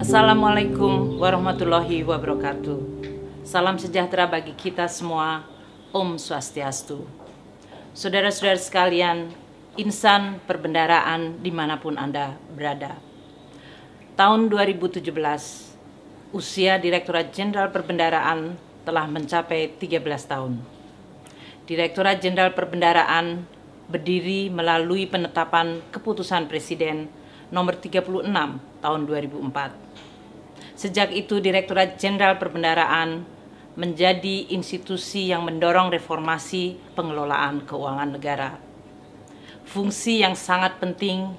Assalamualaikum warahmatullahi wabarakatuh. Salam sejahtera bagi kita semua. Om Swastiastu. Saudara-saudara sekalian, insan perbendaraan dimanapun Anda berada. Tahun 2017, usia Direktorat Jenderal Perbendaraan telah mencapai 13 tahun. Direktorat Jenderal Perbendaraan berdiri melalui penetapan keputusan Presiden nomor 36 tahun 2004. Sejak itu Direktorat Jenderal Perbendaraan menjadi institusi yang mendorong reformasi pengelolaan keuangan negara. Fungsi yang sangat penting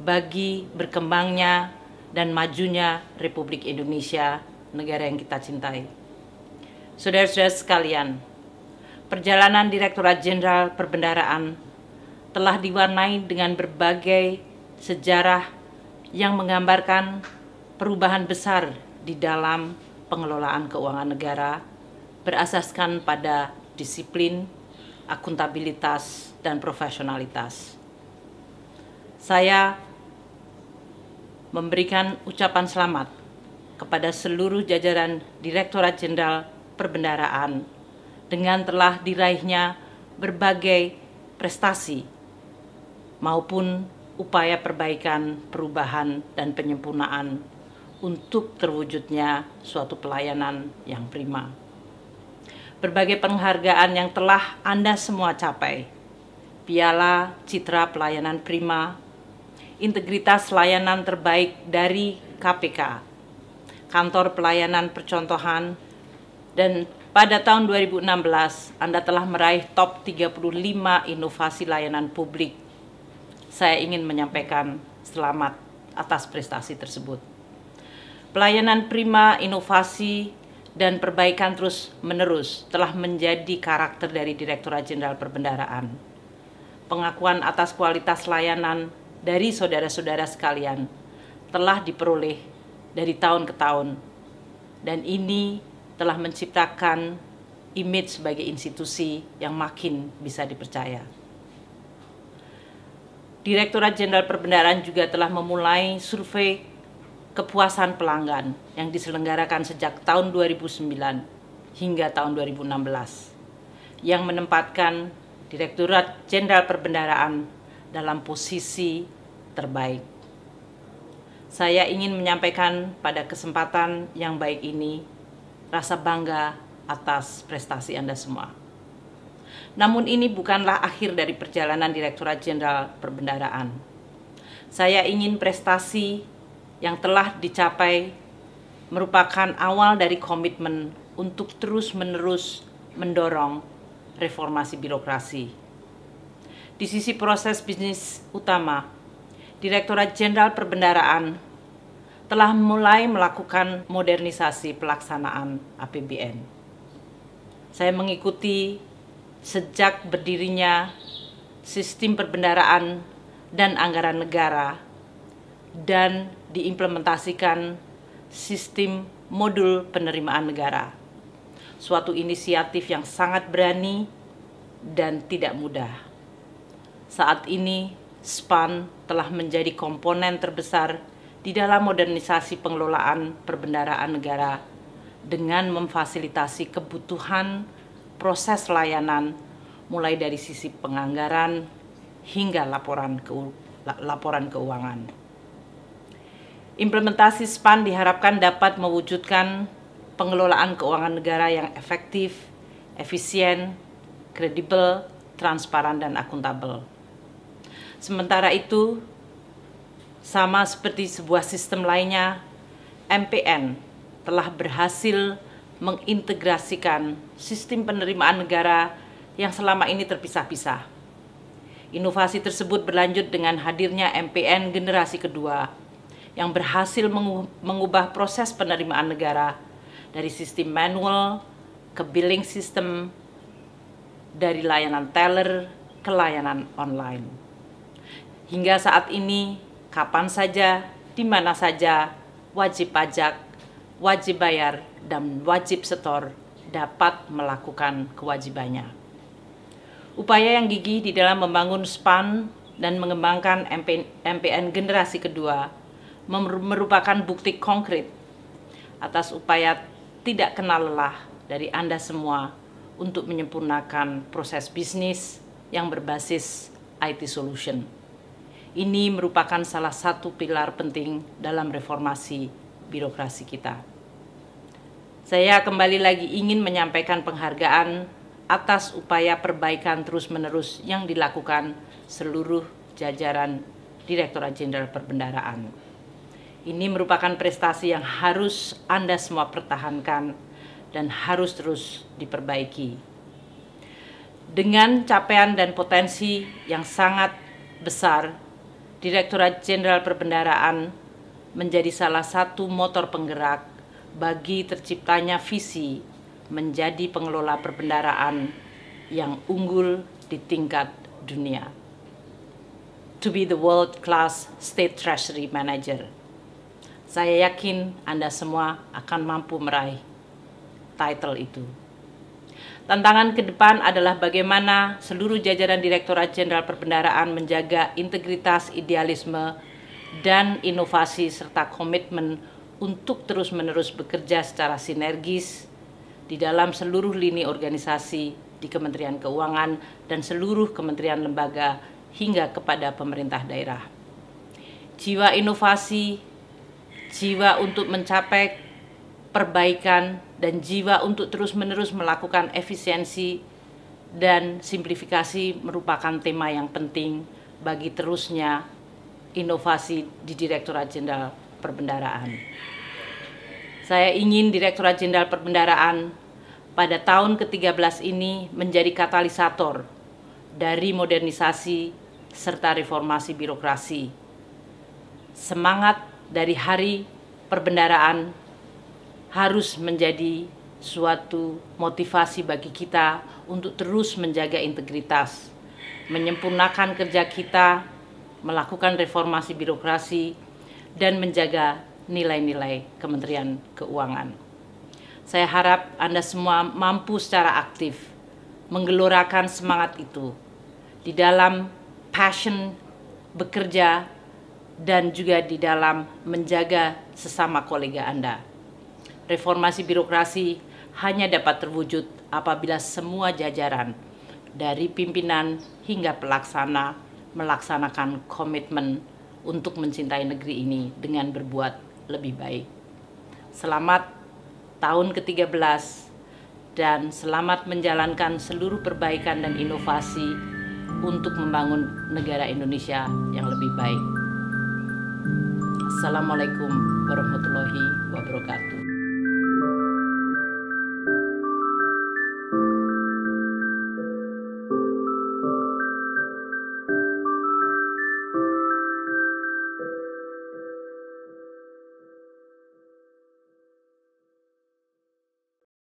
bagi berkembangnya dan majunya Republik Indonesia, negara yang kita cintai. Saudara-saudara sekalian, perjalanan Direktorat Jenderal Perbendaraan telah diwarnai dengan berbagai sejarah yang menggambarkan perubahan besar di dalam pengelolaan keuangan negara berasaskan pada disiplin, akuntabilitas, dan profesionalitas. Saya memberikan ucapan selamat kepada seluruh jajaran Direktorat Jenderal Perbendaraan dengan telah diraihnya berbagai prestasi maupun upaya perbaikan, perubahan, dan penyempurnaan untuk terwujudnya suatu pelayanan yang prima. Berbagai penghargaan yang telah Anda semua capai, piala citra pelayanan prima, integritas layanan terbaik dari KPK, kantor pelayanan percontohan, dan pada tahun 2016 Anda telah meraih top 35 inovasi layanan publik saya ingin menyampaikan selamat atas prestasi tersebut. Pelayanan prima, inovasi, dan perbaikan terus-menerus telah menjadi karakter dari Direktorat Jenderal Perbendaraan. Pengakuan atas kualitas layanan dari saudara-saudara sekalian telah diperoleh dari tahun ke tahun, dan ini telah menciptakan image sebagai institusi yang makin bisa dipercaya. Direkturat Jenderal Perbendaharaan juga telah memulai survei kepuasan pelanggan yang diselenggarakan sejak tahun 2009 hingga tahun 2016 yang menempatkan Direkturat Jenderal Perbendaharaan dalam posisi terbaik. Saya ingin menyampaikan pada kesempatan yang baik ini rasa bangga atas prestasi Anda semua. Namun ini bukanlah akhir dari perjalanan Direktorat Jenderal Perbendaraan. Saya ingin prestasi yang telah dicapai merupakan awal dari komitmen untuk terus-menerus mendorong reformasi birokrasi. Di sisi proses bisnis utama, Direktorat Jenderal Perbendaraan telah mulai melakukan modernisasi pelaksanaan APBN. Saya mengikuti sejak berdirinya sistem perbendaraan dan anggaran negara dan diimplementasikan sistem modul penerimaan negara. Suatu inisiatif yang sangat berani dan tidak mudah. Saat ini SPAN telah menjadi komponen terbesar di dalam modernisasi pengelolaan perbendaraan negara dengan memfasilitasi kebutuhan proses layanan mulai dari sisi penganggaran hingga laporan ke, laporan keuangan. Implementasi SPAN diharapkan dapat mewujudkan pengelolaan keuangan negara yang efektif, efisien, kredibel, transparan, dan akuntabel. Sementara itu, sama seperti sebuah sistem lainnya, MPN telah berhasil mengintegrasikan sistem penerimaan negara yang selama ini terpisah-pisah. Inovasi tersebut berlanjut dengan hadirnya MPN generasi kedua yang berhasil mengubah proses penerimaan negara dari sistem manual ke billing system, dari layanan teller ke layanan online. Hingga saat ini, kapan saja, di mana saja, wajib pajak wajib bayar dan wajib setor dapat melakukan kewajibannya. Upaya yang gigih di dalam membangun SPAN dan mengembangkan MPN, MPN generasi kedua merupakan bukti konkret atas upaya tidak kenal lelah dari Anda semua untuk menyempurnakan proses bisnis yang berbasis IT solution. Ini merupakan salah satu pilar penting dalam reformasi birokrasi kita. Saya kembali lagi ingin menyampaikan penghargaan atas upaya perbaikan terus-menerus yang dilakukan seluruh jajaran Direktorat Jenderal Perbendaraan. Ini merupakan prestasi yang harus Anda semua pertahankan dan harus terus diperbaiki. Dengan capaian dan potensi yang sangat besar, Direktorat Jenderal Perbendaraan menjadi salah satu motor penggerak bagi terciptanya visi menjadi pengelola perbendaraan yang unggul di tingkat dunia. To be the world class state treasury manager. Saya yakin Anda semua akan mampu meraih title itu. Tantangan ke depan adalah bagaimana seluruh jajaran Direktorat Jenderal Perbendaraan menjaga integritas idealisme dan inovasi serta komitmen untuk terus-menerus bekerja secara sinergis di dalam seluruh lini organisasi di Kementerian Keuangan dan seluruh kementerian lembaga hingga kepada pemerintah daerah. Jiwa inovasi, jiwa untuk mencapai perbaikan dan jiwa untuk terus-menerus melakukan efisiensi dan simplifikasi merupakan tema yang penting bagi terusnya inovasi di Direktorat Jenderal Perbendaraan. Saya ingin Direktorat Jenderal Perbendaraan pada tahun ke-13 ini menjadi katalisator dari modernisasi serta reformasi birokrasi. Semangat dari hari perbendaraan harus menjadi suatu motivasi bagi kita untuk terus menjaga integritas, menyempurnakan kerja kita melakukan reformasi birokrasi, dan menjaga nilai-nilai Kementerian Keuangan. Saya harap Anda semua mampu secara aktif menggelorakan semangat itu di dalam passion bekerja dan juga di dalam menjaga sesama kolega Anda. Reformasi birokrasi hanya dapat terwujud apabila semua jajaran dari pimpinan hingga pelaksana melaksanakan komitmen untuk mencintai negeri ini dengan berbuat lebih baik. Selamat tahun ke-13 dan selamat menjalankan seluruh perbaikan dan inovasi untuk membangun negara Indonesia yang lebih baik. Assalamualaikum warahmatullahi wabarakatuh.